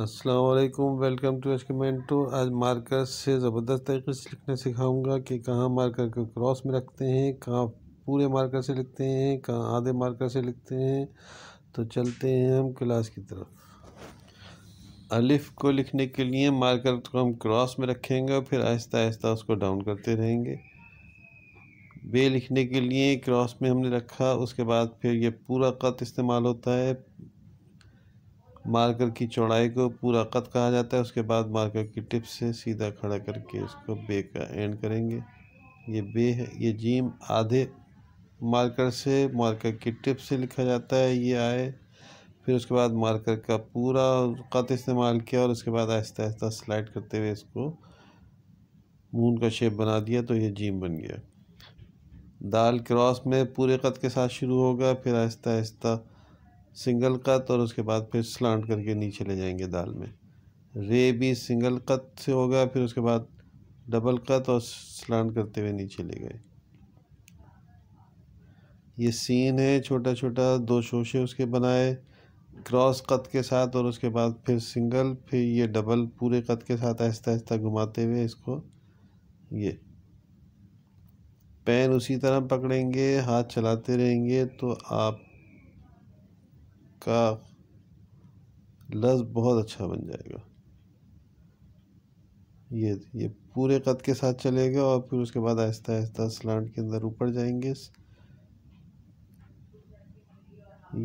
असलकुम welcome to एस्कमेंटो आज marker से ज़बरदस्त तरीके से लिखना सिखाऊंगा कि कहाँ मार्कर को क्रॉस में रखते हैं कहाँ पूरे मार्कर से लिखते हैं कहाँ आधे मार्कर से लिखते हैं तो चलते हैं हम क्लास की तरफ अलिफ को लिखने के लिए मार्कर को हम क्रॉस में रखेंगे और फिर आहिस्ता आहिस्ता उसको डाउन करते रहेंगे बे लिखने के लिए क्रॉस में हमने रखा उसके बाद फिर ये पूरा कत इस्तेमाल होता है मार्कर की चौड़ाई को पूरा कद कहा जाता है उसके बाद मार्कर की टिप से सीधा खड़ा करके इसको बे का एंड करेंगे ये बे है ये जीम आधे मार्कर से मार्कर की टिप से लिखा जाता है ये आए फिर उसके बाद मार्कर का पूरा कत इस्तेमाल किया और उसके बाद आहिस्ता आहिस्ता स्लाइड करते हुए इसको मून का शेप बना दिया तो ये जीम बन गया दाल क्रॉस में पूरे कत के साथ शुरू होगा फिर आहिस्ता आहिस्ता सिंगल कत और उसके बाद फिर स्लांट करके नीचे ले जाएंगे दाल में रे भी सिंगल कत से होगा फिर उसके बाद डबल कत और स्लांट करते हुए नीचे ले गए ये सीन है छोटा छोटा दो शोशे उसके बनाए क्रॉस कत के साथ और उसके बाद फिर सिंगल फिर ये डबल पूरे कत के साथ आहिस्ता आहिस्ता घुमाते हुए इसको ये पेन उसी तरह पकड़ेंगे हाथ चलाते रहेंगे तो आप काफ लफ्ज़ बहुत अच्छा बन जाएगा ये ये पूरे कद के साथ चलेगा और फिर उसके बाद आहिस्ता आहिस्ता स्लांट के अंदर ऊपर जाएंगे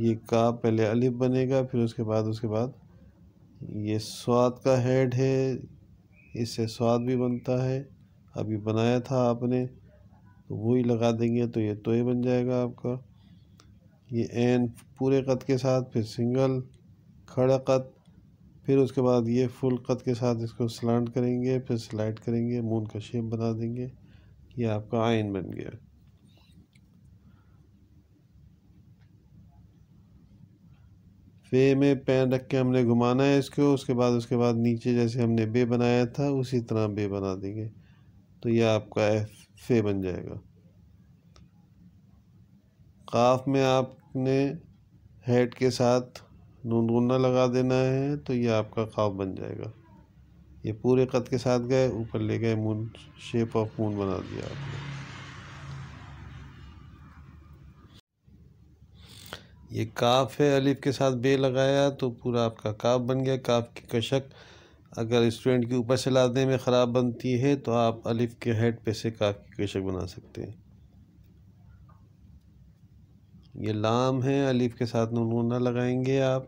ये का पहले अलिफ बनेगा फिर उसके बाद उसके बाद ये स्वाद का हेड है इससे स्वाद भी बनता है अभी बनाया था आपने तो वही लगा देंगे तो ये तोय बन जाएगा आपका ये एन पूरे कद के साथ फिर सिंगल खड़ा कद फिर उसके बाद ये फुल कद के साथ इसको स्लांट करेंगे फिर स्लाइड करेंगे मून का शेप बना देंगे ये आपका आयन बन गया वे में पैन रख के हमने घुमाना है इसको उसके बाद उसके बाद नीचे जैसे हमने बे बनाया था उसी तरह बे बना देंगे तो यह आपका एफ फे बन जाएगा काफ में आपने हेड के साथ नूनगुना लगा देना है तो ये आपका काफ बन जाएगा ये पूरे कद के साथ गए ऊपर ले गए मून शेप ऑफ मून बना दिया आपने ये काफ है अलिफ के साथ बे लगाया तो पूरा आपका काफ बन गया काफ की कशक अगर स्टूडेंट के ऊपर से लादने में ख़राब बनती है तो आप अलिफ के हेड पे से काफ की कशक बना सकते हैं ये लाम है अलीफ के साथ नून न लगाएंगे आप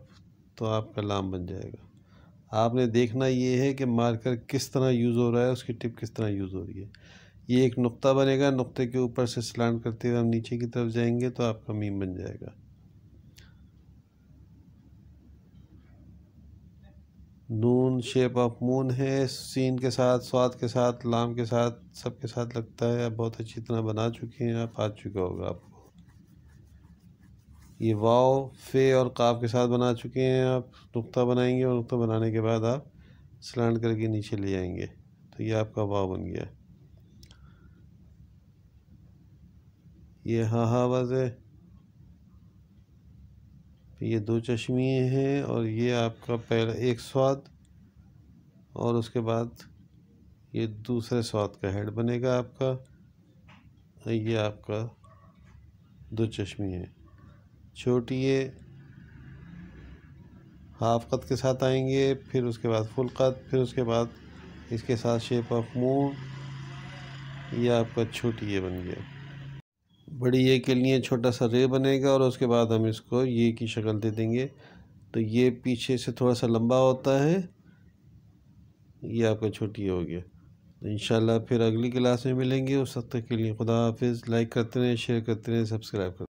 तो आपका लाम बन जाएगा आपने देखना ये है कि मार्कर किस तरह यूज़ हो रहा है उसकी टिप किस तरह यूज़ हो रही है ये एक नुक्ता बनेगा नुक्ते के ऊपर से स्लान करते हुए हम नीचे की तरफ जाएंगे तो आपका मीम बन जाएगा नून शेप ऑफ मून है सीन के साथ स्वाद के साथ लाम के साथ सब के साथ लगता है आप बहुत अच्छी तरह बना चुके हैं आप आ चुका होगा आपको ये वाव फे और काफ के साथ बना चुके हैं आप नुक्ता बनाएंगे और नुक्ता बनाने के बाद आप स्लैंड करके नीचे ले आएंगे तो ये आपका वाव बन गया ये हा हा आवाज़ है ये दो चश्मे हैं और ये आपका पहला एक स्वाद और उसके बाद ये दूसरे स्वाद का हेड बनेगा आपका ये आपका दो चश्मे हैं छोटी हाफ कद के साथ आएंगे फिर उसके बाद फुल कद फिर उसके बाद इसके साथ शेप ऑफ मूव ये आपका छोटी ये बन गया बड़ी ये के लिए छोटा सा रे बनेगा और उसके बाद हम इसको ये की शक्ल दे देंगे तो ये पीछे से थोड़ा सा लंबा होता है ये आपका छोटी हो गया तो इन फिर अगली क्लास में मिलेंगे उस तक के लिए खुदा हाफिज़ लाइक करते रहें शेयर करते रहें सब्सक्राइब करते